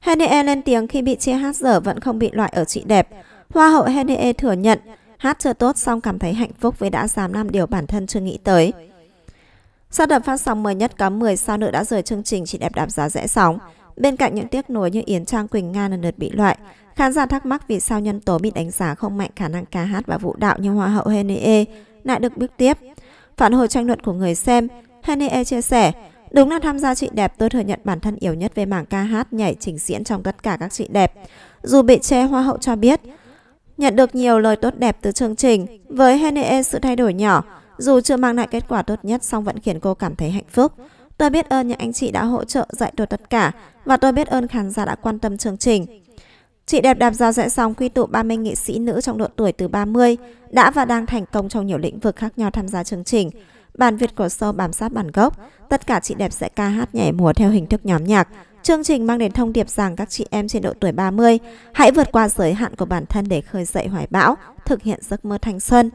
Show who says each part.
Speaker 1: Henie e lên tiếng khi bị chia hát dở vẫn không bị loại ở chị đẹp. Hoa hậu Hennie e thừa nhận hát chưa tốt xong cảm thấy hạnh phúc vì đã dám làm điều bản thân chưa nghĩ tới. Sau đợt phát sóng mới nhất có 10 sao nữ đã rời chương trình chị đẹp đạp giá rẽ sóng. Bên cạnh những tiếc nuối như Yến Trang Quỳnh Nga lần lượt bị loại, khán giả thắc mắc vì sao nhân tố bị đánh giá không mạnh khả năng ca hát và vũ đạo như Hoa hậu Hennie e lại được bước tiếp. Phản hồi tranh luận của người xem, Hennie chia sẻ, Đúng là tham gia chị đẹp tôi thừa nhận bản thân yếu nhất về mảng ca hát nhảy trình diễn trong tất cả các chị đẹp. Dù bị che hoa hậu cho biết, nhận được nhiều lời tốt đẹp từ chương trình, với henee sự thay đổi nhỏ, dù chưa mang lại kết quả tốt nhất song vẫn khiến cô cảm thấy hạnh phúc. Tôi biết ơn những anh chị đã hỗ trợ dạy tôi tất cả và tôi biết ơn khán giả đã quan tâm chương trình. Chị đẹp đạp giao dạy xong quy tụ 30 nghệ sĩ nữ trong độ tuổi từ 30 đã và đang thành công trong nhiều lĩnh vực khác nhau tham gia chương trình. Bản Việt của show bám sát bản gốc, tất cả chị đẹp sẽ ca hát nhảy múa theo hình thức nhóm nhạc. Chương trình mang đến thông điệp rằng các chị em trên độ tuổi 30 hãy vượt qua giới hạn của bản thân để khơi dậy hoài bão, thực hiện giấc mơ thanh xuân.